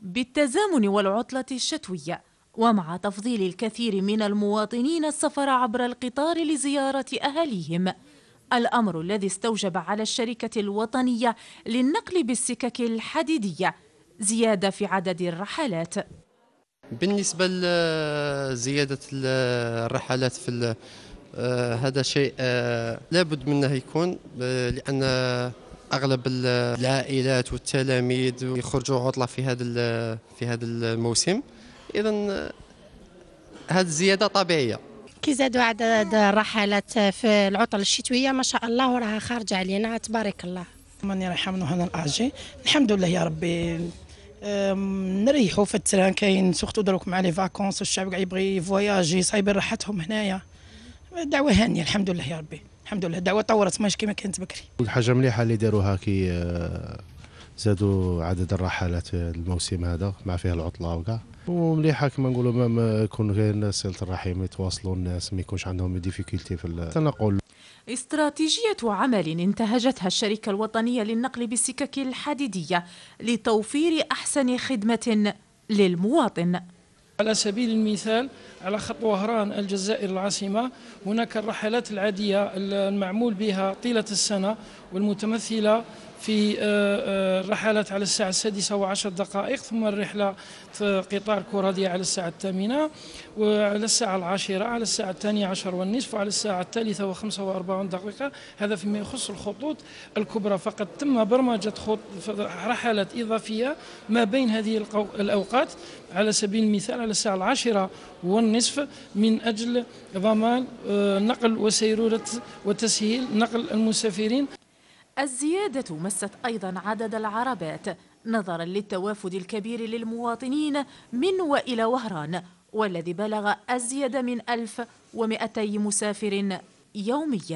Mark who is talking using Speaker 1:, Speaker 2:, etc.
Speaker 1: بالتزامن والعطلة الشتوية ومع تفضيل الكثير من المواطنين السفر عبر القطار لزيارة أهاليهم الأمر الذي استوجب على الشركة الوطنية للنقل بالسكك الحديدية زيادة في عدد الرحلات
Speaker 2: بالنسبة لزيادة الرحلات في آه، هذا شيء آه، لابد منه يكون آه، لأن اغلب العائلات والتلاميذ يخرجوا عطله في هذا في هذا الموسم اذا هذه الزياده طبيعيه
Speaker 1: كيزادوا عدد الرحلات في العطل الشتويه ما شاء الله راها خارجه علينا تبارك الله
Speaker 2: من هنا الاجي الحمد لله يا
Speaker 3: ربي نريحوا في التران كاين سوختو دروك مع لي فاكونس الشعب كاع يبغي يفواياجي صايبين راحتهم هنايا دعوه هانيه الحمد لله يا ربي الحمد لله الدعوه تطورت ماهيش كما كانت بكري
Speaker 4: الحاجه مليحه اللي داروها كي آه، زادوا عدد الرحلات الموسم هذا مع فيه العطله وكاع ومليحه كما نقولوا ما يكون غير الناس الرحيم يتواصلوا الناس ما يكونش عندهم ديفيكولتي في التنقل
Speaker 1: استراتيجية عمل انتهجتها الشركة الوطنية للنقل بالسكك الحديدية لتوفير أحسن خدمة للمواطن على سبيل المثال
Speaker 3: على خط وهران الجزائر العاصمة هناك الرحلات العادية المعمول بها طيلة السنة والمتمثلة في آه، آه، الرحلات على الساعة السادسة وعشر دقائق ثم الرحلة في قطار كورادية على الساعة الثامنة وعلى الساعة العاشرة على الساعة الثانية عشر والنصف وعلى الساعة الثالثة وخمسة وأربعون دقيقة هذا فيما يخص الخطوط الكبرى فقد تم برمجة رحلات إضافية ما بين هذه الأوقات على سبيل المثال على الساعة العاشرة والنصف من أجل ضمان آه، نقل وسيرورة وتسهيل
Speaker 1: نقل المسافرين الزيادة مست أيضا عدد العربات نظرا للتوافد الكبير للمواطنين من وإلى وهران والذي بلغ أزيد من 1200 مسافر يوميا